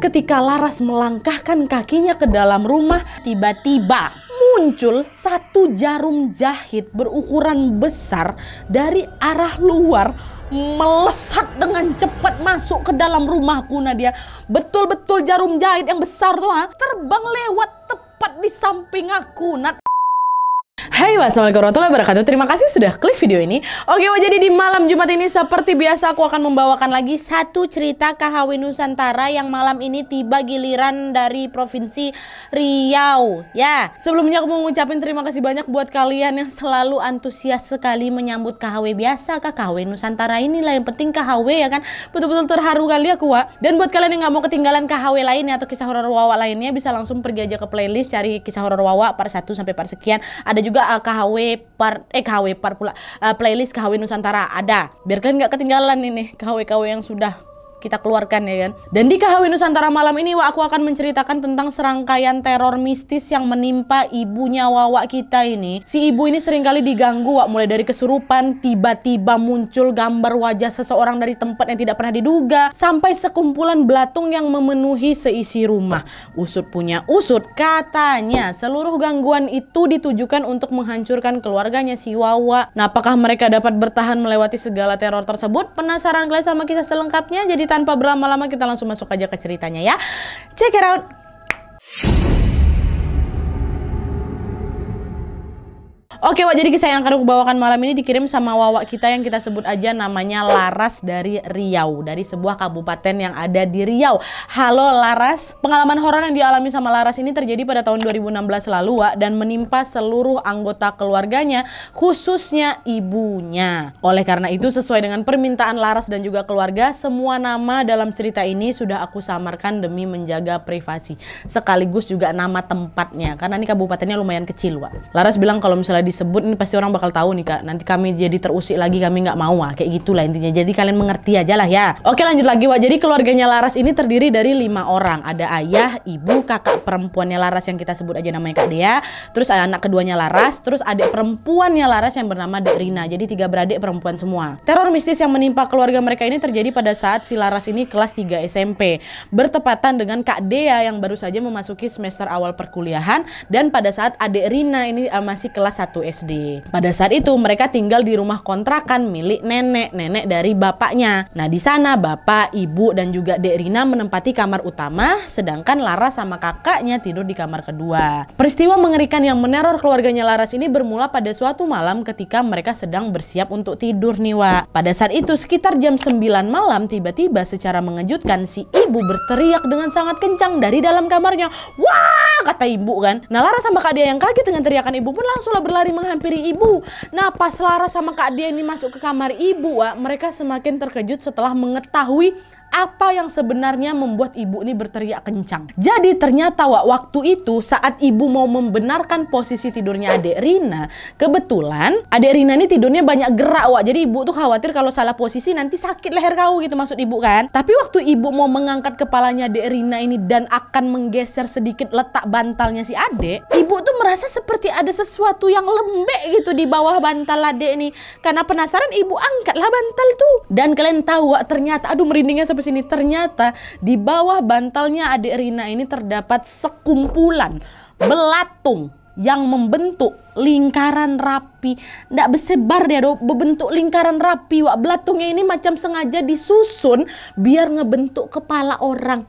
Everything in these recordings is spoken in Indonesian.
ketika Laras melangkahkan kakinya ke dalam rumah, tiba-tiba muncul satu jarum jahit berukuran besar dari arah luar melesat dengan cepat masuk ke dalam rumahku Nadia. Betul-betul jarum jahit yang besar tuh ha, terbang lewat tepat di samping aku Nat. Hai, wassalamualaikum warahmatullahi wabarakatuh. Terima kasih sudah klik video ini. Oke, wah jadi di malam Jumat ini seperti biasa aku akan membawakan lagi satu cerita KHW Nusantara yang malam ini tiba giliran dari Provinsi Riau. Ya, sebelumnya aku mau ngucapin terima kasih banyak buat kalian yang selalu antusias sekali menyambut KHW biasa, KHW Nusantara inilah yang penting KHW ya kan. Betul-betul terharu kali aku, Wak. Dan buat kalian yang nggak mau ketinggalan KHW lainnya atau kisah horor Wawa lainnya bisa langsung pergi aja ke playlist cari kisah horor Wawa part 1 sampai part sekian. Ada juga KHW part eh KHW part eh, pula uh, playlist KHW Nusantara ada biar kalian nggak ketinggalan ini KHW KHW yang sudah kita keluarkan ya kan. Dan di KHW Nusantara malam ini Wak aku akan menceritakan tentang serangkaian teror mistis yang menimpa ibunya Wawa kita ini. Si ibu ini seringkali diganggu Wak mulai dari kesurupan, tiba-tiba muncul gambar wajah seseorang dari tempat yang tidak pernah diduga, sampai sekumpulan belatung yang memenuhi seisi rumah. Usut punya usut, katanya seluruh gangguan itu ditujukan untuk menghancurkan keluarganya si Wawa. Nah apakah mereka dapat bertahan melewati segala teror tersebut? Penasaran kalian sama kisah selengkapnya? Jadi tanpa berlama-lama kita langsung masuk aja ke ceritanya ya. Check it out. Oke Wak, jadi kisah yang akan aku bawakan malam ini dikirim sama Wawa kita yang kita sebut aja namanya Laras dari Riau. Dari sebuah kabupaten yang ada di Riau. Halo Laras, pengalaman horor yang dialami sama Laras ini terjadi pada tahun 2016 lalu Wak dan menimpa seluruh anggota keluarganya khususnya ibunya. Oleh karena itu sesuai dengan permintaan Laras dan juga keluarga, semua nama dalam cerita ini sudah aku samarkan demi menjaga privasi. Sekaligus juga nama tempatnya karena ini kabupatennya lumayan kecil Wak. Laras bilang kalau misalnya disebut ini pasti orang bakal tahu nih kak nanti kami jadi terusik lagi kami nggak mau ah kayak gitulah intinya jadi kalian mengerti aja lah ya oke lanjut lagi wah jadi keluarganya Laras ini terdiri dari lima orang ada ayah ibu kakak perempuannya Laras yang kita sebut aja namanya kak Dea terus anak keduanya Laras terus adik perempuannya Laras yang bernama Dek Rina jadi tiga beradik perempuan semua teror mistis yang menimpa keluarga mereka ini terjadi pada saat si Laras ini kelas 3 SMP bertepatan dengan kak Dea yang baru saja memasuki semester awal perkuliahan dan pada saat adik Rina ini eh, masih kelas 1 SD. Pada saat itu mereka tinggal di rumah kontrakan milik nenek, nenek dari bapaknya. Nah, di sana bapak, ibu dan juga Dek Rina menempati kamar utama sedangkan Laras sama kakaknya tidur di kamar kedua. Peristiwa mengerikan yang meneror keluarganya Laras ini bermula pada suatu malam ketika mereka sedang bersiap untuk tidur nih, Wak. Pada saat itu sekitar jam 9 malam tiba-tiba secara mengejutkan si ibu berteriak dengan sangat kencang dari dalam kamarnya. Wah, kata ibu kan. Nah, Laras sama Kak dia yang kaget dengan teriakan ibu pun langsunglah berlari menghampiri ibu. Nah, pas Lara sama Kak dia ini masuk ke kamar ibu, Wak, mereka semakin terkejut setelah mengetahui apa yang sebenarnya membuat ibu ini berteriak kencang. Jadi ternyata Wak, waktu itu saat ibu mau membenarkan posisi tidurnya adik Rina, kebetulan adik Rina ini tidurnya banyak gerak Wak. Jadi ibu tuh khawatir kalau salah posisi nanti sakit leher kau gitu maksud ibu kan. Tapi waktu ibu mau mengangkat kepalanya adik Rina ini dan akan menggeser sedikit letak bantalnya si adik, ibu tuh merasa seperti ada sesuatu yang lembek gitu di bawah bantal adek nih. Karena penasaran ibu angkatlah bantal tuh. Dan kalian tahu ternyata aduh merindingnya sampai sini. Ternyata di bawah bantalnya adik Rina ini terdapat sekumpulan belatung yang membentuk lingkaran rapi. Tidak bersebar dia do, membentuk lingkaran rapi. Wak belatungnya ini macam sengaja disusun biar ngebentuk kepala orang.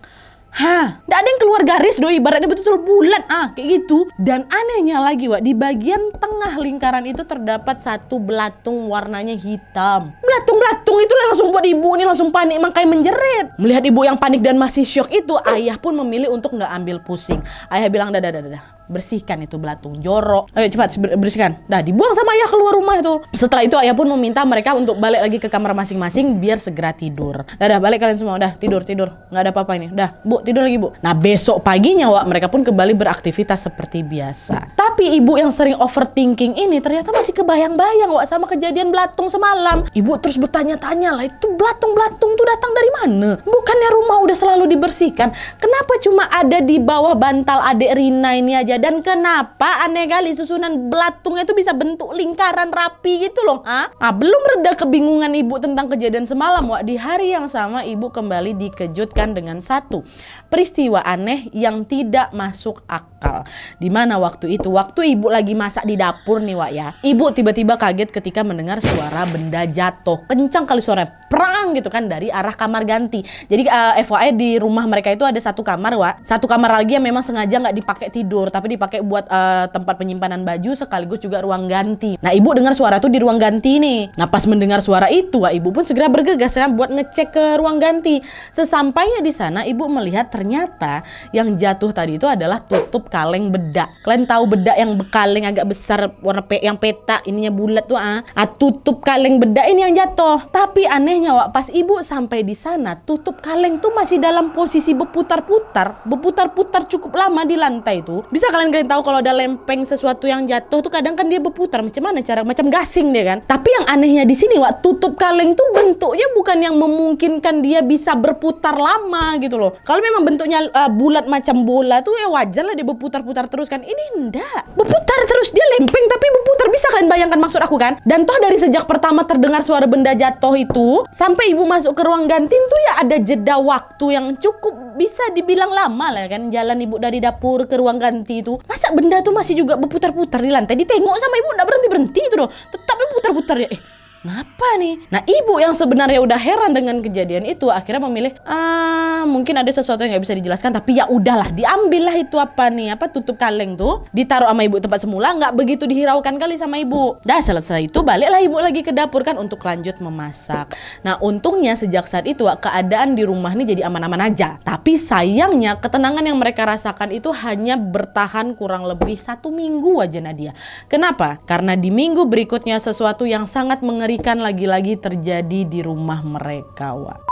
Hah, ndak ada yang keluar garis doi, ibaratnya betul-betul bulat ah kayak gitu. Dan anehnya lagi, Wak, di bagian tengah lingkaran itu terdapat satu belatung warnanya hitam. Belatung-belatung itu langsung buat ibu ini langsung panik makanya menjerit. Melihat ibu yang panik dan masih syok itu, ayah pun memilih untuk nggak ambil pusing. Ayah bilang dadah dadah dadah bersihkan itu belatung jorok. Ayo cepat bersihkan. Dah dibuang sama ayah keluar rumah itu. Setelah itu ayah pun meminta mereka untuk balik lagi ke kamar masing-masing biar segera tidur. Dah dah balik kalian semua. Dah tidur tidur. Nggak ada apa-apa ini. Dah bu tidur lagi bu. Nah besok paginya wak mereka pun kembali beraktivitas seperti biasa. Tapi ibu yang sering overthinking ini ternyata masih kebayang-bayang wak sama kejadian belatung semalam. Ibu terus bertanya-tanya lah itu belatung-belatung tuh datang dari mana? Bukannya rumah udah selalu dibersihkan? Kenapa cuma ada di bawah bantal adik Rina ini aja dan kenapa aneh kali susunan belatungnya itu bisa bentuk lingkaran rapi gitu loh ah, Nah, belum reda kebingungan ibu tentang kejadian semalam wak di hari yang sama ibu kembali dikejutkan dengan satu peristiwa aneh yang tidak masuk akal dimana waktu itu waktu ibu lagi masak di dapur nih wak ya ibu tiba-tiba kaget ketika mendengar suara benda jatuh kencang kali suara perang gitu kan dari arah kamar ganti jadi uh, eh, FYI di rumah mereka itu ada satu kamar wak satu kamar lagi yang memang sengaja nggak dipakai tidur tapi tapi dipakai buat uh, tempat penyimpanan baju sekaligus juga ruang ganti. Nah, ibu dengar suara tuh di ruang ganti nih. Nah, pas mendengar suara itu, wah, ibu pun segera bergegas ya, buat ngecek ke ruang ganti. Sesampainya di sana, ibu melihat ternyata yang jatuh tadi itu adalah tutup kaleng bedak. Kalian tahu bedak yang bekaleng agak besar warna pe yang peta ininya bulat tuh ah. ah tutup kaleng bedak ini yang jatuh. Tapi anehnya, wak, pas ibu sampai di sana, tutup kaleng tuh masih dalam posisi berputar-putar, berputar-putar cukup lama di lantai itu. Bisa kalian kalian tahu kalau ada lempeng sesuatu yang jatuh tuh kadang kan dia berputar macam mana cara macam gasing dia kan. Tapi yang anehnya di sini wak tutup kaleng tuh bentuknya bukan yang memungkinkan dia bisa berputar lama gitu loh. Kalau memang bentuknya uh, bulat macam bola tuh ya wajar lah dia berputar-putar terus kan. Ini enggak. Berputar terus dia lempeng tapi berputar bisa kalian bayangkan maksud aku kan? Dan toh dari sejak pertama terdengar suara benda jatuh itu sampai ibu masuk ke ruang ganti tuh ya ada jeda waktu yang cukup bisa dibilang lama lah kan jalan ibu dari dapur ke ruang ganti itu masa benda tuh masih juga berputar-putar di lantai ditengok sama ibu nggak berhenti berhenti itu loh tetap berputar-putar ya eh Ngapa nih? Nah ibu yang sebenarnya udah heran dengan kejadian itu akhirnya memilih ah mungkin ada sesuatu yang gak bisa dijelaskan tapi ya udahlah diambillah itu apa nih apa tutup kaleng tuh ditaruh sama ibu tempat semula nggak begitu dihiraukan kali sama ibu. Dah selesai itu baliklah ibu lagi ke dapur kan untuk lanjut memasak. Nah untungnya sejak saat itu keadaan di rumah ini jadi aman-aman aja. Tapi sayangnya ketenangan yang mereka rasakan itu hanya bertahan kurang lebih satu minggu aja Nadia. Kenapa? Karena di minggu berikutnya sesuatu yang sangat mengerikan mengerikan lagi-lagi terjadi di rumah mereka, Wak.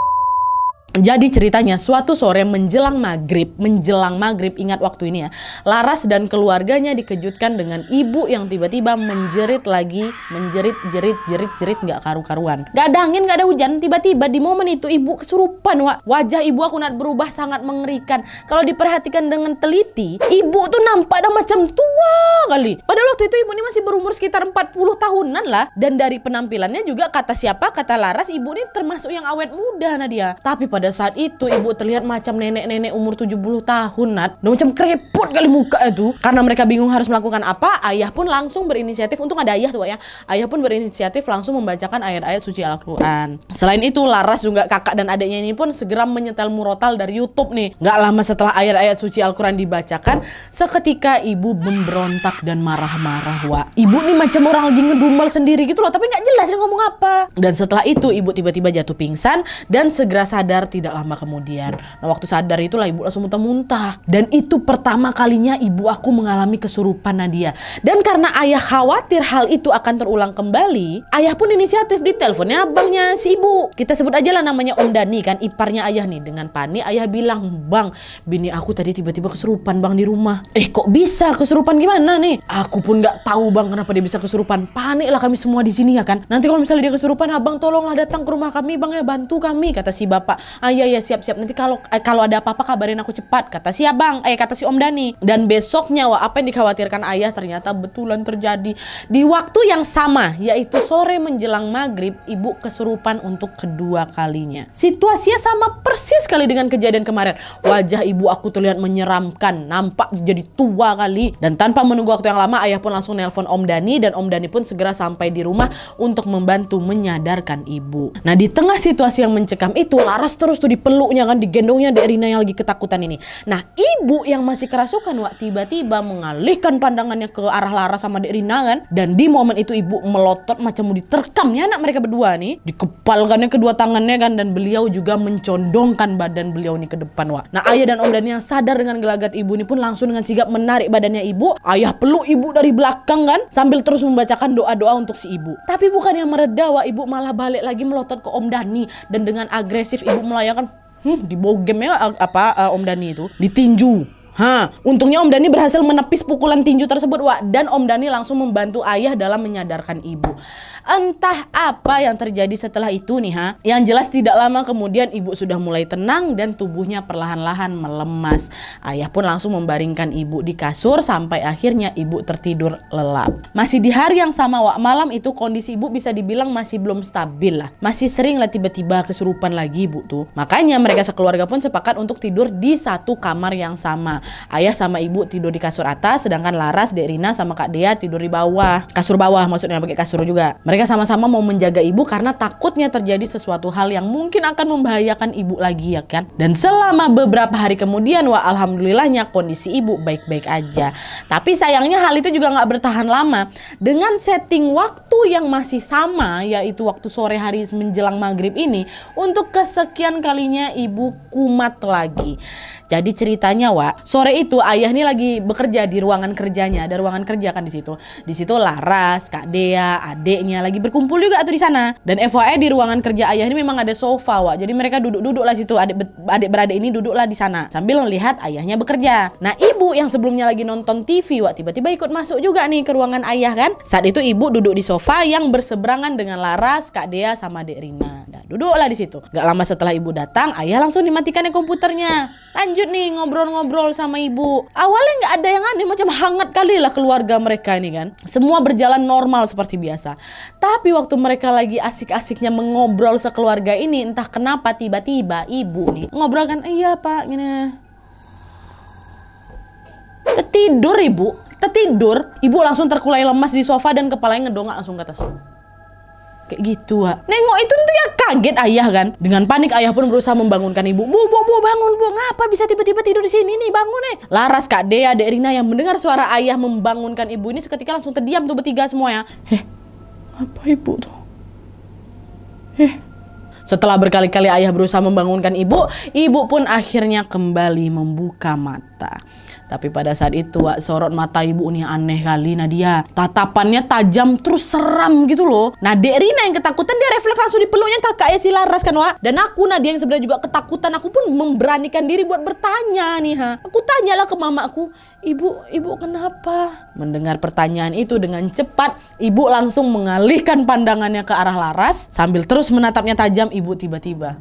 Jadi ceritanya suatu sore menjelang maghrib, menjelang maghrib ingat waktu ini ya, Laras dan keluarganya dikejutkan dengan ibu yang tiba-tiba menjerit lagi, menjerit jerit jerit jerit nggak karu-karuan. Gak ada angin, gak ada hujan, tiba-tiba di momen itu ibu kesurupan wa. Wajah ibu aku nak berubah sangat mengerikan. Kalau diperhatikan dengan teliti, ibu tuh nampak ada macam tua kali. Pada waktu itu ibu ini masih berumur sekitar 40 tahunan lah. Dan dari penampilannya juga kata siapa, kata Laras, ibu ini termasuk yang awet muda Nadia. Tapi pada pada saat itu ibu terlihat macam nenek-nenek umur 70 tahun, Nat. Dan macam keriput kali muka itu. Karena mereka bingung harus melakukan apa, ayah pun langsung berinisiatif. Untung ada ayah tuh ya. Ayah pun berinisiatif langsung membacakan ayat-ayat suci Al-Quran. Selain itu, Laras juga kakak dan adiknya ini pun segera menyetel murotal dari Youtube nih. Gak lama setelah ayat-ayat suci Al-Quran dibacakan, seketika ibu memberontak dan marah-marah, wah, Ibu nih macam orang lagi ngedumbal sendiri gitu loh, tapi gak jelas dia ngomong apa. Dan setelah itu, ibu tiba-tiba jatuh pingsan dan segera sadar tidak lama kemudian. Nah waktu sadar itulah ibu langsung muntah-muntah. Dan itu pertama kalinya ibu aku mengalami kesurupan Nadia. Dan karena ayah khawatir hal itu akan terulang kembali, ayah pun inisiatif di teleponnya abangnya si ibu. Kita sebut aja lah namanya Om Dani kan, iparnya ayah nih. Dengan panik ayah bilang, bang bini aku tadi tiba-tiba kesurupan bang di rumah. Eh kok bisa kesurupan gimana nih? Aku pun gak tahu bang kenapa dia bisa kesurupan. Panik lah kami semua di sini ya kan. Nanti kalau misalnya dia kesurupan abang tolonglah datang ke rumah kami bang ya bantu kami kata si bapak ah iya iya siap siap nanti kalau eh, kalau ada apa-apa kabarin aku cepat kata si abang eh kata si om Dani dan besoknya wah apa yang dikhawatirkan ayah ternyata betulan terjadi di waktu yang sama yaitu sore menjelang maghrib ibu kesurupan untuk kedua kalinya situasinya sama persis sekali dengan kejadian kemarin wajah ibu aku terlihat menyeramkan nampak jadi tua kali dan tanpa menunggu waktu yang lama ayah pun langsung nelpon om Dani dan om Dani pun segera sampai di rumah untuk membantu menyadarkan ibu nah di tengah situasi yang mencekam itu Laras terus terus tuh dipeluknya kan, digendongnya di Erina yang lagi ketakutan ini. Nah, ibu yang masih kerasukan Wak tiba-tiba mengalihkan pandangannya ke arah Lara sama Erina kan. Dan di momen itu ibu melotot macam mau diterkamnya anak mereka berdua nih. Dikepalkannya kedua tangannya kan dan beliau juga mencondongkan badan beliau nih ke depan Wak. Nah, ayah dan om Dani yang sadar dengan gelagat ibu ini pun langsung dengan sigap menarik badannya ibu. Ayah peluk ibu dari belakang kan sambil terus membacakan doa-doa untuk si ibu. Tapi bukan yang meredah Wak, ibu malah balik lagi melotot ke om Dani dan dengan agresif ibu lah ya kan hmm, di bogemnya apa uh, Om Dani itu ditinju Hah, untungnya Om Dani berhasil menepis pukulan tinju tersebut, Wak. Dan Om Dani langsung membantu ayah dalam menyadarkan ibu. Entah apa yang terjadi setelah itu nih, ha. Yang jelas tidak lama kemudian ibu sudah mulai tenang dan tubuhnya perlahan-lahan melemas. Ayah pun langsung membaringkan ibu di kasur sampai akhirnya ibu tertidur lelap. Masih di hari yang sama, Wak, malam itu kondisi ibu bisa dibilang masih belum stabil lah. Masih sering lah tiba-tiba kesurupan lagi ibu tuh. Makanya mereka sekeluarga pun sepakat untuk tidur di satu kamar yang sama ayah sama ibu tidur di kasur atas sedangkan Laras, Dek Rina sama Kak Dea tidur di bawah kasur bawah maksudnya pakai kasur juga mereka sama-sama mau menjaga ibu karena takutnya terjadi sesuatu hal yang mungkin akan membahayakan ibu lagi ya kan dan selama beberapa hari kemudian wah alhamdulillahnya kondisi ibu baik-baik aja tapi sayangnya hal itu juga nggak bertahan lama dengan setting waktu yang masih sama yaitu waktu sore hari menjelang maghrib ini untuk kesekian kalinya ibu kumat lagi jadi ceritanya Wak, sore itu ayah nih lagi bekerja di ruangan kerjanya, ada ruangan kerja kan di situ. Di situ Laras, Kak Dea, adeknya lagi berkumpul juga tuh di sana. Dan FYI di ruangan kerja ayah ini memang ada sofa Wak. Jadi mereka duduk-duduk lah situ, adik, adik beradik ini duduklah di sana sambil melihat ayahnya bekerja. Nah ibu yang sebelumnya lagi nonton TV Wak, tiba-tiba ikut masuk juga nih ke ruangan ayah kan. Saat itu ibu duduk di sofa yang berseberangan dengan Laras, Kak Dea, sama Dek Rina. Nah, duduklah di situ. Gak lama setelah ibu datang, ayah langsung dimatikan komputernya. Lanjut lanjut nih ngobrol-ngobrol sama ibu. Awalnya nggak ada yang aneh, macam hangat kali lah keluarga mereka ini kan. Semua berjalan normal seperti biasa. Tapi waktu mereka lagi asik-asiknya mengobrol sekeluarga ini, entah kenapa tiba-tiba ibu nih ngobrol kan, iya pak, gini. Tertidur ibu, tertidur, ibu langsung terkulai lemas di sofa dan kepalanya ngedongak langsung ke atas kayak gitu Wak. nengok itu tuh ya kaget ayah kan dengan panik ayah pun berusaha membangunkan ibu bu bu bu bangun bu ngapa bisa tiba-tiba tidur di sini nih bangun nih eh. Laras Kak Dea Dek Rina yang mendengar suara ayah membangunkan ibu ini seketika langsung terdiam tuh bertiga semua ya eh apa ibu tuh heh. setelah berkali-kali ayah berusaha membangunkan ibu, ibu pun akhirnya kembali membuka mata. Tapi pada saat itu Wak, sorot mata ibu ini aneh kali Nadia. Tatapannya tajam terus seram gitu loh. Nah Dek Rina yang ketakutan dia refleks langsung di dipeluknya kakaknya si Laras kan Wak. Dan aku Nadia yang sebenarnya juga ketakutan aku pun memberanikan diri buat bertanya nih ha. Aku tanyalah ke mamaku, ibu ibu kenapa? Mendengar pertanyaan itu dengan cepat ibu langsung mengalihkan pandangannya ke arah Laras sambil terus menatapnya tajam ibu tiba-tiba.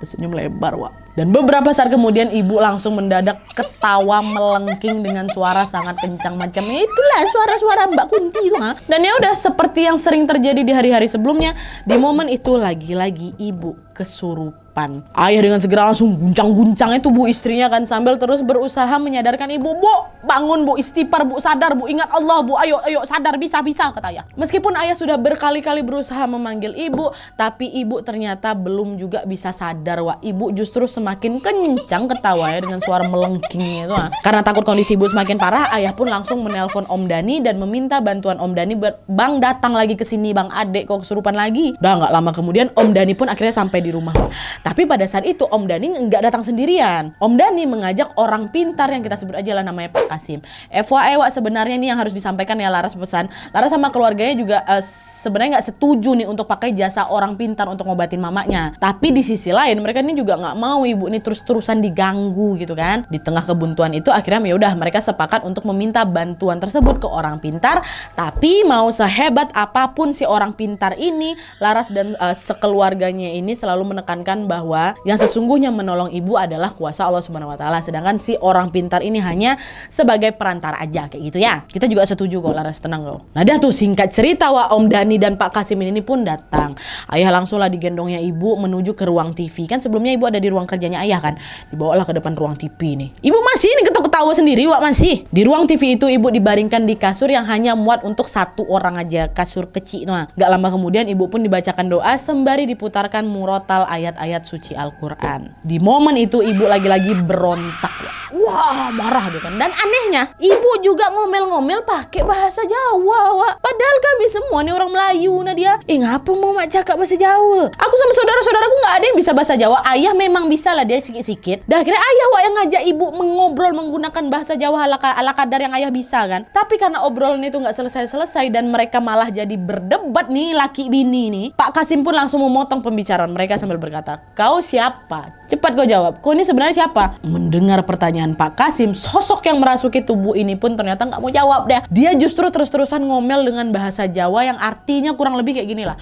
Tersenyum lebar Wak dan beberapa saat kemudian ibu langsung mendadak ketawa melengking dengan suara sangat kencang macam itulah suara-suara Mbak Kunti itu ha. Ah. Dan ya udah seperti yang sering terjadi di hari-hari sebelumnya, di momen itu lagi-lagi ibu kesurupan depan. Ayah dengan segera langsung guncang-guncang itu bu istrinya kan sambil terus berusaha menyadarkan ibu, bu bangun bu istighfar bu sadar bu ingat Allah bu ayo ayo sadar bisa bisa kata ayah. Meskipun ayah sudah berkali-kali berusaha memanggil ibu, tapi ibu ternyata belum juga bisa sadar wah ibu justru semakin kencang ketawa ya dengan suara melengking itu. Ah. Karena takut kondisi ibu semakin parah, ayah pun langsung menelpon Om Dani dan meminta bantuan Om Dani buat Bang datang lagi ke sini Bang adek kok kesurupan lagi. Udah nggak lama kemudian Om Dani pun akhirnya sampai di rumah. Tapi pada saat itu Om Dani nggak datang sendirian. Om Dani mengajak orang pintar yang kita sebut aja lah namanya Pak Kasim. FYI Wak sebenarnya ini yang harus disampaikan ya Laras pesan. Laras sama keluarganya juga uh, sebenarnya nggak setuju nih untuk pakai jasa orang pintar untuk ngobatin mamanya. Tapi di sisi lain mereka ini juga nggak mau ibu ini terus-terusan diganggu gitu kan. Di tengah kebuntuan itu akhirnya ya udah mereka sepakat untuk meminta bantuan tersebut ke orang pintar. Tapi mau sehebat apapun si orang pintar ini, Laras dan uh, sekeluarganya ini selalu menekankan bahwa yang sesungguhnya menolong ibu adalah kuasa Allah Subhanahu wa taala sedangkan si orang pintar ini hanya sebagai perantara aja kayak gitu ya. Kita juga setuju kok Laras tenang kok. Nah dah tuh singkat cerita wa Om Dani dan Pak Kasim ini pun datang. Ayah langsunglah digendongnya ibu menuju ke ruang TV. Kan sebelumnya ibu ada di ruang kerjanya ayah kan. Dibawalah ke depan ruang TV nih. Ibu masih ini ketawa sendiri wa masih. Di ruang TV itu ibu dibaringkan di kasur yang hanya muat untuk satu orang aja kasur kecil. Nah, gak lama kemudian ibu pun dibacakan doa sembari diputarkan murotal ayat-ayat ayat suci Al-Quran. Di momen itu ibu lagi-lagi berontak. Wah marah gitu kan. Dan anehnya ibu juga ngomel-ngomel pakai bahasa Jawa. Wak. Padahal kami semua nih orang Melayu nah dia. Eh ngapa mau mak cakap bahasa Jawa? Aku sama saudara-saudaraku gak ada yang bisa bahasa Jawa. Ayah memang bisa lah dia sikit-sikit. Dah akhirnya ayah wak yang ngajak ibu mengobrol menggunakan bahasa Jawa ala, ala kadar yang ayah bisa kan. Tapi karena obrolan itu gak selesai-selesai dan mereka malah jadi berdebat nih laki bini nih. Pak Kasim pun langsung memotong pembicaraan mereka sambil berkata, Kau siapa? Cepat kau jawab. Kau ini sebenarnya siapa? Mendengar pertanyaan Pak Kasim, sosok yang merasuki tubuh ini pun ternyata nggak mau jawab deh. Dia justru terus-terusan ngomel dengan bahasa Jawa yang artinya kurang lebih kayak gini lah.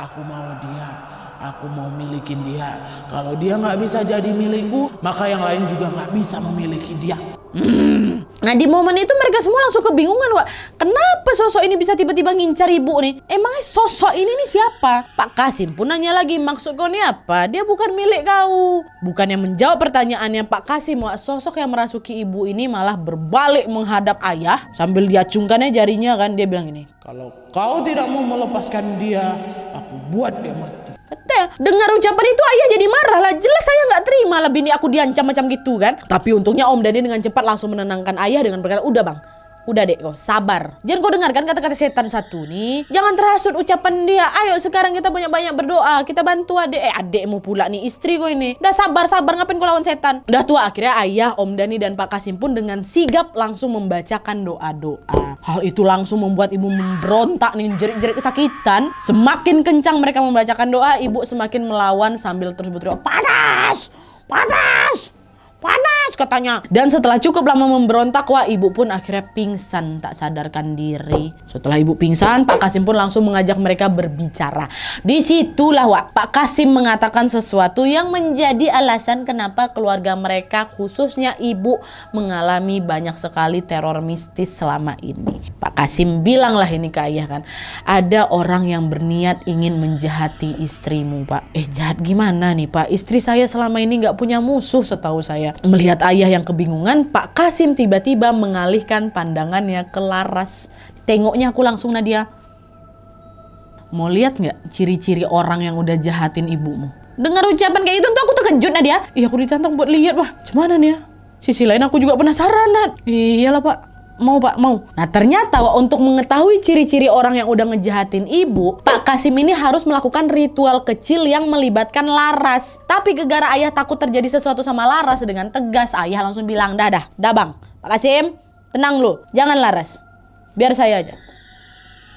Aku mau dia. Aku mau milikin dia. Kalau dia nggak bisa jadi milikku, maka yang lain juga nggak bisa memiliki dia. Hmm. Nah di momen itu mereka semua langsung kebingungan Wak. Kenapa sosok ini bisa tiba-tiba ngincar ibu nih? Emangnya sosok ini nih siapa? Pak Kasim pun nanya lagi maksud kau ini apa? Dia bukan milik kau. Bukan yang menjawab pertanyaannya Pak Kasim Wak. Sosok yang merasuki ibu ini malah berbalik menghadap ayah. Sambil diacungkannya jarinya kan dia bilang ini. Kalau kau tidak mau melepaskan dia, aku buat dia mati. Teh, dengar ucapan itu ayah jadi marah lah. Jelas saya nggak terima lah bini aku diancam macam gitu kan. Tapi untungnya Om Dani dengan cepat langsung menenangkan ayah dengan berkata, udah bang, Udah deh kau, sabar. Jangan kau dengarkan kata-kata setan satu nih. Jangan terhasut ucapan dia. Ayo sekarang kita banyak-banyak berdoa. Kita bantu adek. Eh adekmu pula nih, istri kau ini. Udah sabar-sabar ngapain kau lawan setan. Udah tua akhirnya ayah, om Dani dan Pak Kasim pun dengan sigap langsung membacakan doa-doa. Hal itu langsung membuat ibu memberontak nih jerit-jerit kesakitan. Semakin kencang mereka membacakan doa, ibu semakin melawan sambil terus berteriak panas, panas, panas panas katanya. Dan setelah cukup lama memberontak, wah ibu pun akhirnya pingsan tak sadarkan diri. Setelah ibu pingsan, Pak Kasim pun langsung mengajak mereka berbicara. Disitulah wah Pak Kasim mengatakan sesuatu yang menjadi alasan kenapa keluarga mereka khususnya ibu mengalami banyak sekali teror mistis selama ini. Pak Kasim bilanglah ini ke ayah kan, ada orang yang berniat ingin menjahati istrimu pak. Eh jahat gimana nih pak? Istri saya selama ini nggak punya musuh setahu saya. Melihat Melihat ayah yang kebingungan, Pak Kasim tiba-tiba mengalihkan pandangannya ke Laras. Tengoknya aku langsung Nadia. Mau lihat nggak ciri-ciri orang yang udah jahatin ibumu? Dengar ucapan kayak itu aku terkejut Nadia. Iya aku ditantang buat lihat wah, gimana nih ya? Sisi lain aku juga penasaran Nat. Iyalah Pak, mau pak mau nah ternyata untuk mengetahui ciri-ciri orang yang udah ngejahatin ibu pak Kasim ini harus melakukan ritual kecil yang melibatkan Laras tapi gegara ayah takut terjadi sesuatu sama Laras dengan tegas ayah langsung bilang dadah dabang pak Kasim tenang lu jangan Laras biar saya aja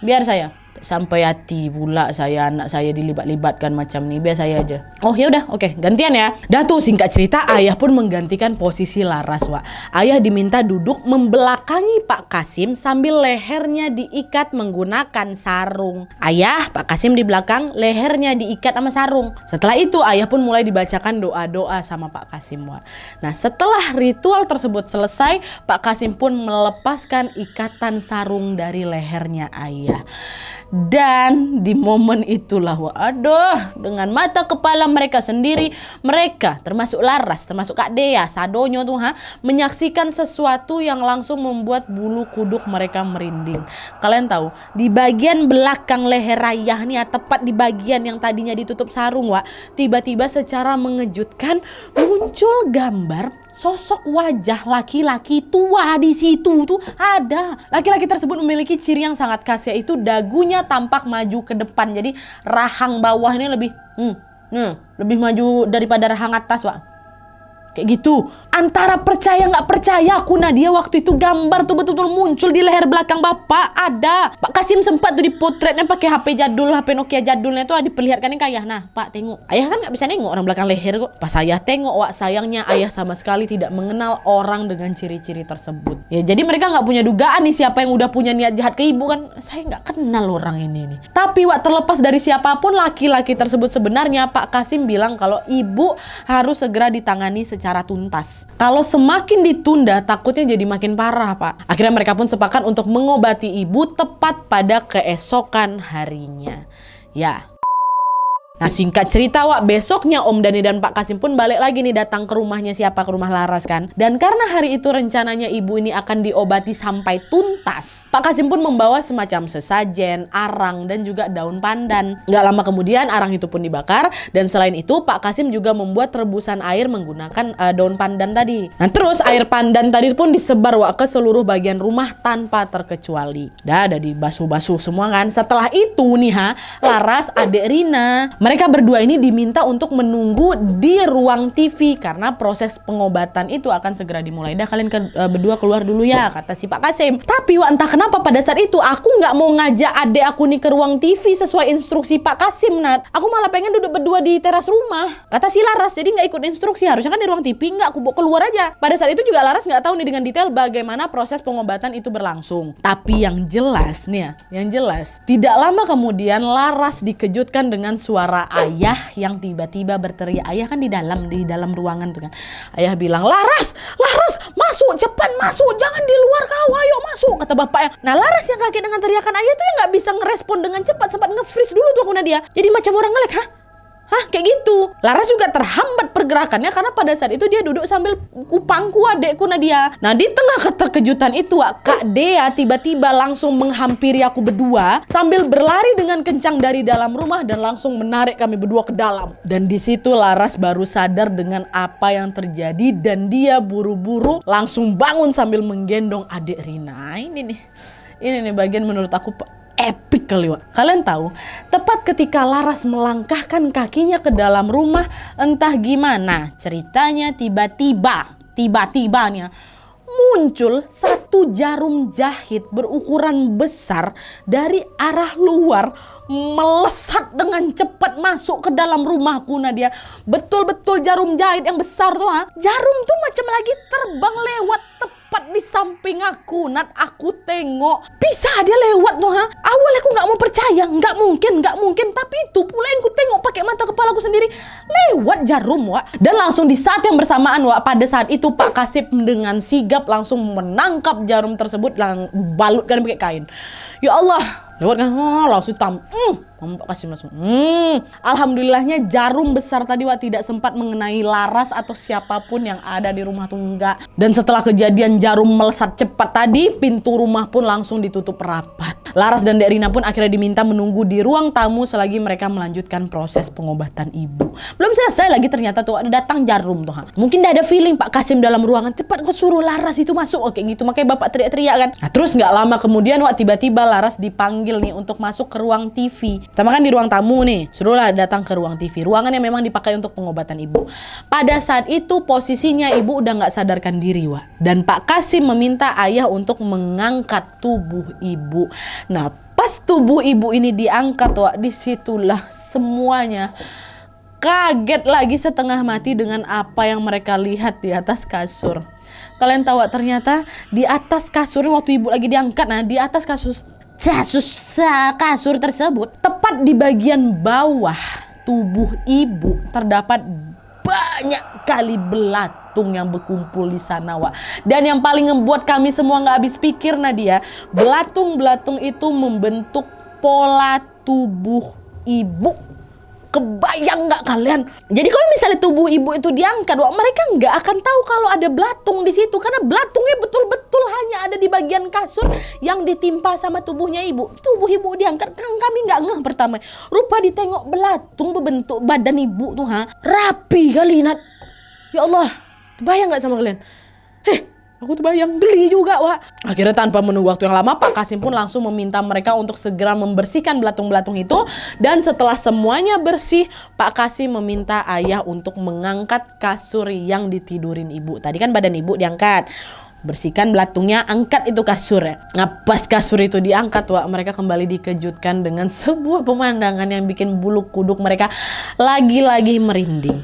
biar saya sampai hati pula saya anak saya dilibat-libatkan macam ni biasa saya aja oh ya udah oke okay, gantian ya dah tuh singkat cerita ayah pun menggantikan posisi Laras Wak. ayah diminta duduk membelakangi Pak Kasim sambil lehernya diikat menggunakan sarung ayah Pak Kasim di belakang lehernya diikat sama sarung setelah itu ayah pun mulai dibacakan doa-doa sama Pak Kasim wa nah setelah ritual tersebut selesai Pak Kasim pun melepaskan ikatan sarung dari lehernya ayah dan di momen itulah, waduh, dengan mata kepala mereka sendiri, mereka termasuk Laras, termasuk Kak Dea, Sadonyo tuh ha, menyaksikan sesuatu yang langsung membuat bulu kuduk mereka merinding. Kalian tahu, di bagian belakang leher ayah nih, ya, tepat di bagian yang tadinya ditutup sarung, wa, tiba-tiba secara mengejutkan muncul gambar sosok wajah laki-laki tua di situ tuh ada. Laki-laki tersebut memiliki ciri yang sangat khas yaitu dagunya tampak maju ke depan. Jadi rahang bawah ini lebih hmm, hmm, lebih maju daripada rahang atas, Pak. Kayak gitu. Antara percaya nggak percaya aku Nadia waktu itu gambar tuh betul-betul muncul di leher belakang bapak. Ada. Pak Kasim sempat tuh dipotretnya pakai HP jadul, HP Nokia jadulnya tuh diperlihatkan kayak nah Pak tengok. Ayah kan nggak bisa nengok orang belakang leher kok. Pas ayah tengok wak sayangnya ayah sama sekali tidak mengenal orang dengan ciri-ciri tersebut. Ya jadi mereka nggak punya dugaan nih siapa yang udah punya niat jahat ke ibu kan. Saya nggak kenal orang ini nih. Tapi wak terlepas dari siapapun laki-laki tersebut sebenarnya Pak Kasim bilang kalau ibu harus segera ditangani secara secara tuntas. Kalau semakin ditunda, takutnya jadi makin parah, Pak. Akhirnya mereka pun sepakat untuk mengobati ibu tepat pada keesokan harinya. Ya, Nah singkat cerita Wak, besoknya Om Dani dan Pak Kasim pun balik lagi nih datang ke rumahnya siapa, ke rumah Laras kan. Dan karena hari itu rencananya ibu ini akan diobati sampai tuntas, Pak Kasim pun membawa semacam sesajen, arang, dan juga daun pandan. Nggak lama kemudian arang itu pun dibakar, dan selain itu Pak Kasim juga membuat rebusan air menggunakan uh, daun pandan tadi. Nah terus air pandan tadi pun disebar Wak ke seluruh bagian rumah tanpa terkecuali. Dah ada di basuh-basuh semua kan. Setelah itu nih ha, Laras, adik Rina, mereka berdua ini diminta untuk menunggu di ruang TV karena proses pengobatan itu akan segera dimulai. Dah kalian ke, uh, berdua keluar dulu ya, kata si Pak Kasim. Tapi wah entah kenapa pada saat itu aku nggak mau ngajak adek aku nih ke ruang TV sesuai instruksi Pak Kasim, Nat. Aku malah pengen duduk berdua di teras rumah. Kata si Laras, jadi nggak ikut instruksi. Harusnya kan di ruang TV, nggak aku keluar aja. Pada saat itu juga Laras nggak tahu nih dengan detail bagaimana proses pengobatan itu berlangsung. Tapi yang jelas nih ya, yang jelas, tidak lama kemudian Laras dikejutkan dengan suara suara ayah yang tiba-tiba berteriak. Ayah kan di dalam di dalam ruangan tuh kan. Ayah bilang, "Laras, Laras, masuk cepat masuk, jangan di luar kau, ayo masuk." Kata bapaknya. Nah, Laras yang kaget dengan teriakan ayah tuh ya nggak bisa ngerespon dengan cepat, sempat nge dulu tuh aku dia Jadi macam orang ngelek, hah? Hah kayak gitu. Laras juga terhambat pergerakannya karena pada saat itu dia duduk sambil kupangku adekku Nadia. Nah di tengah keterkejutan itu Kak Dea tiba-tiba langsung menghampiri aku berdua sambil berlari dengan kencang dari dalam rumah dan langsung menarik kami berdua ke dalam. Dan di situ Laras baru sadar dengan apa yang terjadi dan dia buru-buru langsung bangun sambil menggendong adik Rina. Nah, ini nih. Ini nih bagian menurut aku epic kali Wak. Kalian tahu, tepat ketika Laras melangkahkan kakinya ke dalam rumah entah gimana ceritanya tiba-tiba, tiba-tibanya muncul satu jarum jahit berukuran besar dari arah luar melesat dengan cepat masuk ke dalam rumahku Nadia. Betul-betul jarum jahit yang besar tuh ha. Jarum tuh macam lagi terbang lewat tepat di samping aku Nat aku tengok bisa dia lewat tuh ha awal aku nggak mau percaya nggak mungkin nggak mungkin tapi itu pula yang ku tengok pakai mata kepala aku sendiri lewat jarum wa dan langsung di saat yang bersamaan wa pada saat itu Pak Kasip dengan sigap langsung menangkap jarum tersebut dan balutkan pakai kain ya Allah lewat kan oh, langsung tam mm, kasih langsung hmm alhamdulillahnya jarum besar tadi Wak tidak sempat mengenai Laras atau siapapun yang ada di rumah tungga dan setelah kejadian jarum melesat cepat tadi pintu rumah pun langsung ditutup rapat Laras dan Dek pun akhirnya diminta menunggu di ruang tamu selagi mereka melanjutkan proses pengobatan ibu belum selesai lagi ternyata tuh ada datang jarum tuh mungkin dah ada feeling Pak Kasim dalam ruangan cepat kok suruh Laras itu masuk oke gitu makanya bapak teriak-teriak kan nah terus nggak lama kemudian Wak tiba-tiba Laras dipanggil nih untuk masuk ke ruang TV kita kan di ruang tamu nih, suruhlah datang ke ruang TV. Ruangan yang memang dipakai untuk pengobatan ibu. Pada saat itu posisinya ibu udah nggak sadarkan diri, Wak. Dan Pak Kasim meminta ayah untuk mengangkat tubuh ibu. Nah, pas tubuh ibu ini diangkat, Wak, disitulah semuanya kaget lagi setengah mati dengan apa yang mereka lihat di atas kasur. Kalian tahu ternyata di atas kasur waktu ibu lagi diangkat nah di atas kasur. Kasus kasur tersebut tepat di bagian bawah tubuh ibu terdapat banyak kali belatung yang berkumpul di sana, Wak. Dan yang paling membuat kami semua nggak habis pikir, Nadia, belatung-belatung itu membentuk pola tubuh ibu Kebayang nggak kalian? Jadi kalau misalnya tubuh ibu itu diangkat, wah mereka nggak akan tahu kalau ada belatung di situ karena belatungnya betul-betul hanya ada di bagian kasur yang ditimpa sama tubuhnya ibu. Tubuh ibu diangkat, kami nggak ngeh pertama. Rupa ditengok belatung berbentuk badan ibu tuh ha, rapi kali Nat. Ya Allah, kebayang nggak sama kalian? Heh, Aku tuh bayang geli juga, Wak. Akhirnya tanpa menunggu waktu yang lama, Pak Kasim pun langsung meminta mereka untuk segera membersihkan belatung-belatung itu. Dan setelah semuanya bersih, Pak Kasim meminta ayah untuk mengangkat kasur yang ditidurin ibu. Tadi kan badan ibu diangkat bersihkan belatungnya, angkat itu kasur ya. Nah pas kasur itu diangkat Wak. mereka kembali dikejutkan dengan sebuah pemandangan yang bikin bulu kuduk mereka lagi-lagi merinding.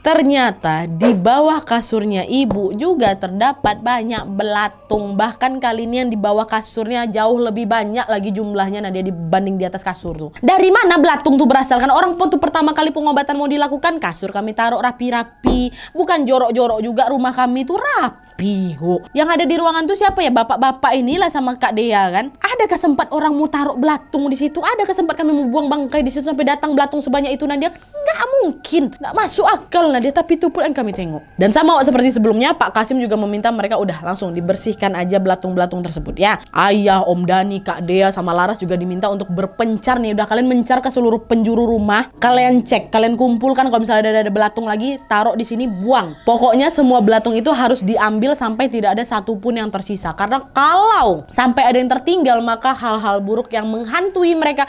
Ternyata di bawah kasurnya ibu juga terdapat banyak belatung. Bahkan kali ini yang di bawah kasurnya jauh lebih banyak lagi jumlahnya Nadia dibanding di atas kasur tuh. Dari mana belatung tuh berasal? Kan orang pun tuh pertama kali pengobatan mau dilakukan kasur kami taruh rapi-rapi. Bukan jorok-jorok juga rumah kami tuh rapi Pigo. Yang ada di ruangan tuh siapa ya? Bapak-bapak inilah sama Kak Dea kan. Ada kesempat orang mau taruh belatung di situ? Ada kesempat kami mau buang bangkai di situ sampai datang belatung sebanyak itu Nadia? Nggak mungkin. Nggak masuk akal Nadia, tapi itu pun yang kami tengok. Dan sama seperti sebelumnya, Pak Kasim juga meminta mereka udah langsung dibersihkan aja belatung-belatung tersebut ya. Ayah, Om Dani, Kak Dea, sama Laras juga diminta untuk berpencar nih. Udah kalian mencar ke seluruh penjuru rumah. Kalian cek, kalian kumpulkan kalau misalnya ada, ada belatung lagi, taruh di sini, buang. Pokoknya semua belatung itu harus diambil diambil sampai tidak ada satupun yang tersisa. Karena kalau sampai ada yang tertinggal maka hal-hal buruk yang menghantui mereka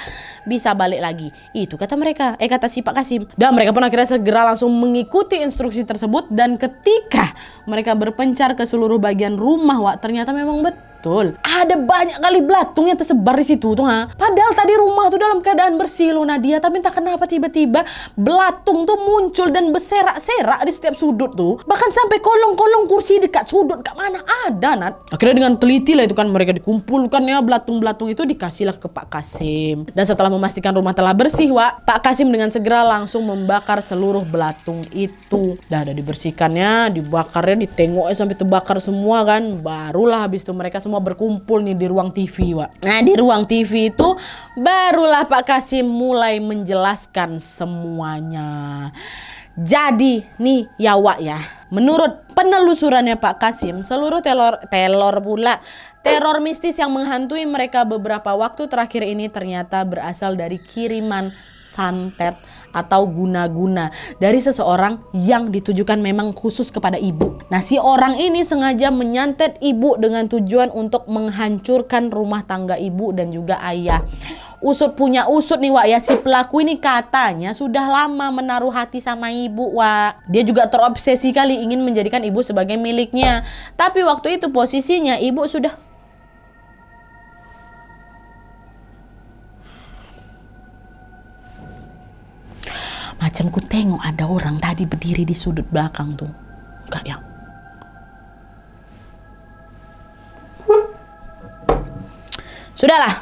bisa balik lagi. Itu kata mereka. Eh kata si Pak Kasim. Dan mereka pun akhirnya segera langsung mengikuti instruksi tersebut dan ketika mereka berpencar ke seluruh bagian rumah, wah ternyata memang betul betul. Ada banyak kali belatung yang tersebar di situ tuh ha. Padahal tadi rumah tuh dalam keadaan bersih loh Nadia, tapi entah kenapa tiba-tiba belatung tuh muncul dan berserak-serak di setiap sudut tuh. Bahkan sampai kolong-kolong kursi dekat sudut ke mana ada Nat. Akhirnya dengan teliti lah itu kan mereka dikumpulkan ya belatung-belatung itu dikasihlah ke Pak Kasim. Dan setelah memastikan rumah telah bersih, Wak, Pak Kasim dengan segera langsung membakar seluruh belatung itu. Dah ada dibersihkannya, dibakarnya, ditengoknya sampai terbakar semua kan. Barulah habis itu mereka semua semua berkumpul nih di ruang TV, Wak. Nah, di ruang TV itu barulah Pak Kasim mulai menjelaskan semuanya. Jadi nih ya Wak ya, menurut penelusurannya Pak Kasim, seluruh telor telor pula teror mistis yang menghantui mereka beberapa waktu terakhir ini ternyata berasal dari kiriman santet atau guna-guna dari seseorang yang ditujukan memang khusus kepada ibu. Nah, si orang ini sengaja menyantet ibu dengan tujuan untuk menghancurkan rumah tangga ibu dan juga ayah. Usut punya usut nih, Wak ya. Si pelaku ini katanya sudah lama menaruh hati sama ibu, Wak. Dia juga terobsesi kali ingin menjadikan ibu sebagai miliknya. Tapi waktu itu posisinya ibu sudah Macam ku tengok ada orang tadi berdiri di sudut belakang tuh. Enggak ya Sudahlah,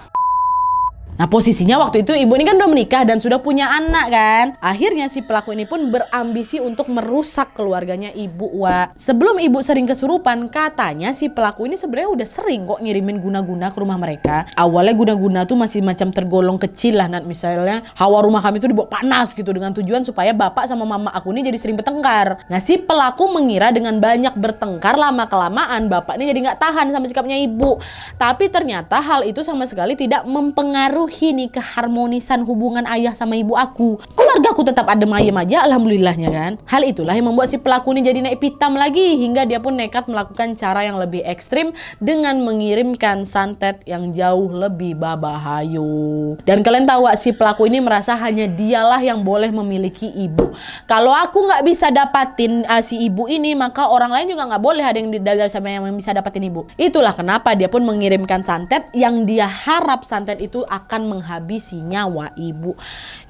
Nah posisinya waktu itu ibu ini kan udah menikah dan sudah punya anak kan. Akhirnya si pelaku ini pun berambisi untuk merusak keluarganya ibu Wa. Sebelum ibu sering kesurupan katanya si pelaku ini sebenarnya udah sering kok ngirimin guna-guna ke rumah mereka. Awalnya guna-guna tuh masih macam tergolong kecil lah Nat. Misalnya hawa rumah kami tuh dibuat panas gitu dengan tujuan supaya bapak sama mama aku ini jadi sering bertengkar. Nah si pelaku mengira dengan banyak bertengkar lama-kelamaan bapak ini jadi nggak tahan sama sikapnya ibu. Tapi ternyata hal itu sama sekali tidak mempengaruhi memenuhi nih keharmonisan hubungan ayah sama ibu aku. Keluarga aku tetap adem ayem aja, alhamdulillahnya kan. Hal itulah yang membuat si pelaku ini jadi naik pitam lagi hingga dia pun nekat melakukan cara yang lebih ekstrim dengan mengirimkan santet yang jauh lebih babahayu. Dan kalian tahu gak si pelaku ini merasa hanya dialah yang boleh memiliki ibu. Kalau aku nggak bisa dapatin uh, si ibu ini, maka orang lain juga nggak boleh ada yang didagar sama yang bisa dapatin ibu. Itulah kenapa dia pun mengirimkan santet yang dia harap santet itu akan akan menghabisi nyawa ibu.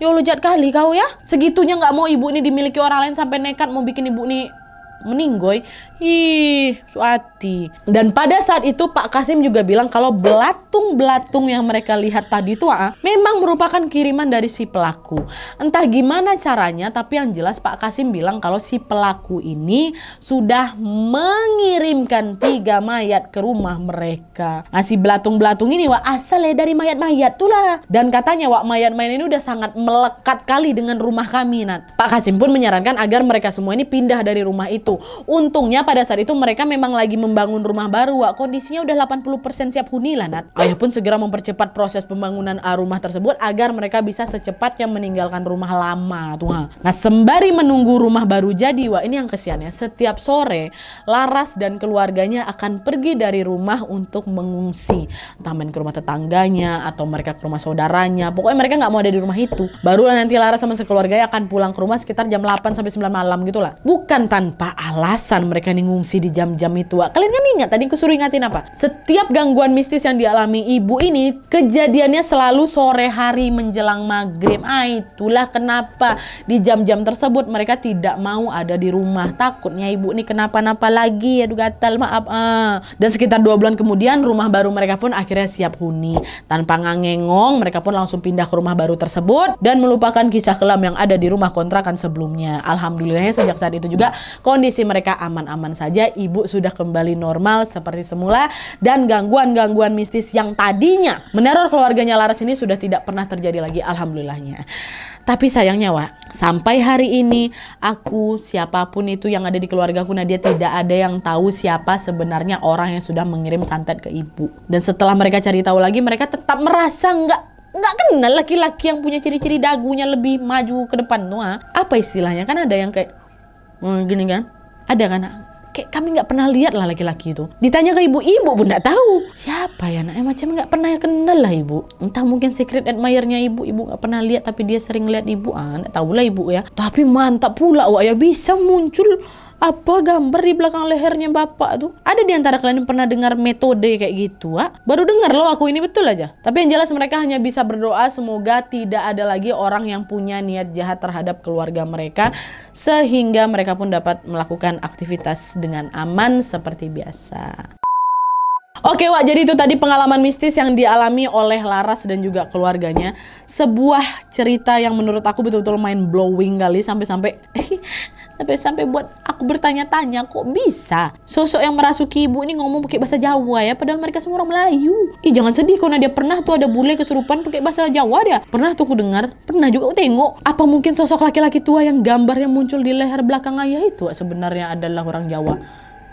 Yo lejat kali kau ya. Segitunya nggak mau ibu ini dimiliki orang lain sampai nekat mau bikin ibu ini meninggoy, ih suati. Dan pada saat itu Pak Kasim juga bilang kalau belatung-belatung yang mereka lihat tadi itu ah, memang merupakan kiriman dari si pelaku. Entah gimana caranya, tapi yang jelas Pak Kasim bilang kalau si pelaku ini sudah mengirimkan tiga mayat ke rumah mereka. Nah si belatung-belatung ini wah asal ya dari mayat-mayat tulah. Dan katanya wah mayat-mayat ini udah sangat melekat kali dengan rumah kami. Nah, Pak Kasim pun menyarankan agar mereka semua ini pindah dari rumah itu itu. Untungnya pada saat itu mereka memang lagi membangun rumah baru, Wak. Kondisinya udah 80% siap huni lah, Nat. Eh. Ayah pun segera mempercepat proses pembangunan ah, rumah tersebut agar mereka bisa secepatnya meninggalkan rumah lama, tuh. Nah, sembari menunggu rumah baru jadi, Wak, ini yang kesiannya. Setiap sore, Laras dan keluarganya akan pergi dari rumah untuk mengungsi. Entah ke rumah tetangganya atau mereka ke rumah saudaranya. Pokoknya mereka nggak mau ada di rumah itu. barulah nanti Laras sama sekeluarganya akan pulang ke rumah sekitar jam 8 sampai 9 malam gitu lah. Bukan tanpa alasan mereka nih ngungsi di jam-jam itu. Kalian kan ingat tadi aku suruh ingatin apa? Setiap gangguan mistis yang dialami ibu ini kejadiannya selalu sore hari menjelang maghrib. Ah itulah kenapa di jam-jam tersebut mereka tidak mau ada di rumah. Takutnya ibu ini kenapa-napa lagi. Aduh gatal maaf. Ah. Dan sekitar dua bulan kemudian rumah baru mereka pun akhirnya siap huni. Tanpa ngangengong mereka pun langsung pindah ke rumah baru tersebut dan melupakan kisah kelam yang ada di rumah kontrakan sebelumnya. Alhamdulillahnya sejak saat itu juga kondisi kondisi mereka aman-aman saja, ibu sudah kembali normal seperti semula dan gangguan-gangguan mistis yang tadinya meneror keluarganya Laras ini sudah tidak pernah terjadi lagi alhamdulillahnya. Tapi sayangnya Wak, sampai hari ini aku siapapun itu yang ada di keluarga aku Nadia tidak ada yang tahu siapa sebenarnya orang yang sudah mengirim santet ke ibu. Dan setelah mereka cari tahu lagi mereka tetap merasa nggak nggak kenal laki-laki yang punya ciri-ciri dagunya lebih maju ke depan Wah, apa istilahnya kan ada yang kayak hmm, gini kan ada kan kayak kami nggak pernah lihat lah laki-laki itu. Ditanya ke ibu-ibu pun nggak tahu. Siapa ya anaknya eh, macam nggak pernah kenal lah ibu. Entah mungkin secret admirernya ibu, ibu nggak pernah lihat tapi dia sering lihat ibu. Ah, nggak tahu lah ibu ya. Tapi mantap pula wah ya bisa muncul apa gambar di belakang lehernya bapak tuh? Ada di antara kalian yang pernah dengar metode kayak gitu, ah? Baru dengar loh aku ini betul aja. Tapi yang jelas mereka hanya bisa berdoa semoga tidak ada lagi orang yang punya niat jahat terhadap keluarga mereka sehingga mereka pun dapat melakukan aktivitas dengan aman seperti biasa. Oke Wak, jadi itu tadi pengalaman mistis yang dialami oleh Laras dan juga keluarganya. Sebuah cerita yang menurut aku betul-betul main blowing kali sampai-sampai sampai sampai buat aku bertanya-tanya kok bisa sosok yang merasuki ibu ini ngomong pakai bahasa Jawa ya padahal mereka semua orang Melayu. Ih jangan sedih karena dia pernah tuh ada bule kesurupan pakai bahasa Jawa dia. Pernah tuh aku dengar, pernah juga aku tengok. Apa mungkin sosok laki-laki tua yang gambarnya muncul di leher belakang ayah itu sebenarnya adalah orang Jawa?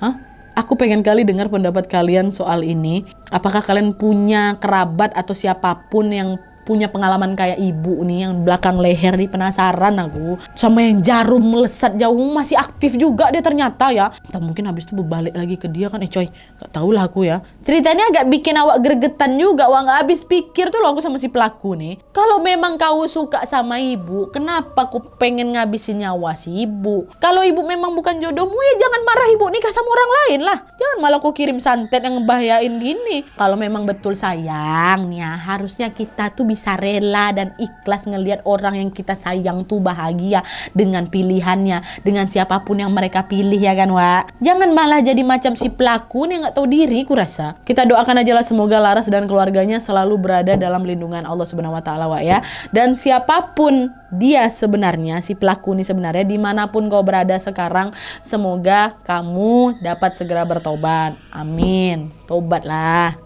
Hah? Aku pengen kali dengar pendapat kalian soal ini. Apakah kalian punya kerabat atau siapapun yang punya pengalaman kayak ibu nih yang belakang leher nih penasaran aku sama yang jarum melesat jauh masih aktif juga dia ternyata ya atau mungkin habis itu berbalik lagi ke dia kan eh coy gak tau lah aku ya ceritanya agak bikin awak gregetan juga wah gak habis pikir tuh loh aku sama si pelaku nih kalau memang kau suka sama ibu kenapa kau pengen ngabisin nyawa si ibu kalau ibu memang bukan jodohmu ya jangan marah ibu nikah sama orang lain lah jangan malah kau kirim santet yang ngebahayain gini kalau memang betul sayangnya harusnya kita tuh bisa bisa rela dan ikhlas ngelihat orang yang kita sayang tuh bahagia dengan pilihannya, dengan siapapun yang mereka pilih ya kan Wak. Jangan malah jadi macam si pelaku nih nggak tahu diri kurasa. Kita doakan aja lah semoga Laras dan keluarganya selalu berada dalam lindungan Allah Subhanahu wa taala Wak ya. Dan siapapun dia sebenarnya si pelaku ini sebenarnya dimanapun kau berada sekarang semoga kamu dapat segera bertobat amin tobatlah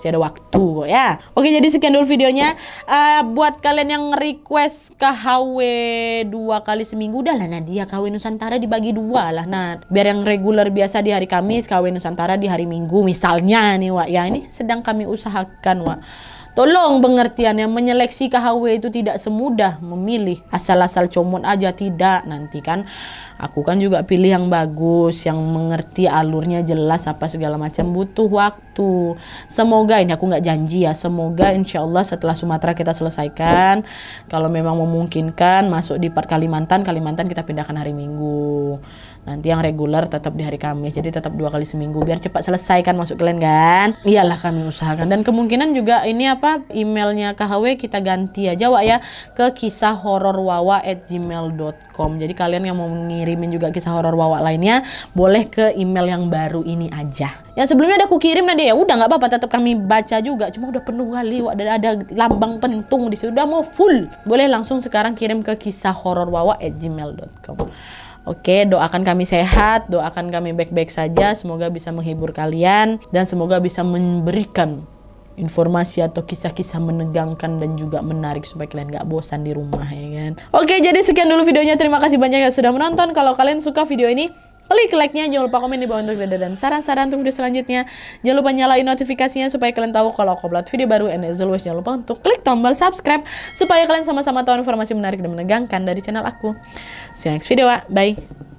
masih ada waktu kok ya. Oke, jadi sekian dulu videonya. Uh, buat kalian yang request ke HW dua kali seminggu, udah lah Nadia KW Nusantara dibagi dua lah. Nah, biar yang reguler biasa di hari Kamis, KW Nusantara di hari Minggu misalnya nih, Wak. Ya, ini sedang kami usahakan, Wak. Tolong pengertian yang menyeleksi KHW itu tidak semudah memilih asal-asal comot aja tidak nanti kan. Aku kan juga pilih yang bagus, yang mengerti alurnya jelas apa segala macam butuh waktu. Semoga ini aku nggak janji ya, semoga insya Allah setelah Sumatera kita selesaikan, kalau memang memungkinkan masuk di part Kalimantan, Kalimantan kita pindahkan hari Minggu nanti yang reguler tetap di hari Kamis jadi tetap dua kali seminggu biar cepat selesai kan masuk kalian kan iyalah kami usahakan dan kemungkinan juga ini apa emailnya KHW kita ganti aja Wak ya ke kisah horor wawa at gmail.com jadi kalian yang mau mengirimin juga kisah horor wawa lainnya boleh ke email yang baru ini aja yang sebelumnya udah aku kirim nanti ya udah nggak apa-apa tetap kami baca juga cuma udah penuh kali Wak ada lambang pentung di situ udah mau full boleh langsung sekarang kirim ke kisah horor wawa at gmail.com Oke, doakan kami sehat, doakan kami baik-baik saja. Semoga bisa menghibur kalian dan semoga bisa memberikan informasi atau kisah-kisah menegangkan dan juga menarik supaya kalian gak bosan di rumah ya kan. Oke, jadi sekian dulu videonya. Terima kasih banyak yang sudah menonton. Kalau kalian suka video ini, klik like-nya jangan lupa komen di bawah untuk dada dan saran-saran untuk video selanjutnya jangan lupa nyalain notifikasinya supaya kalian tahu kalau aku upload video baru and as always jangan lupa untuk klik tombol subscribe supaya kalian sama-sama tahu informasi menarik dan menegangkan dari channel aku see you next video bye